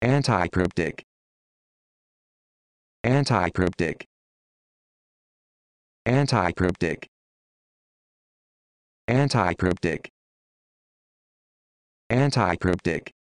Anticryptic. Anticryptic. Anticryptic. Anticryptic. Anticryptic.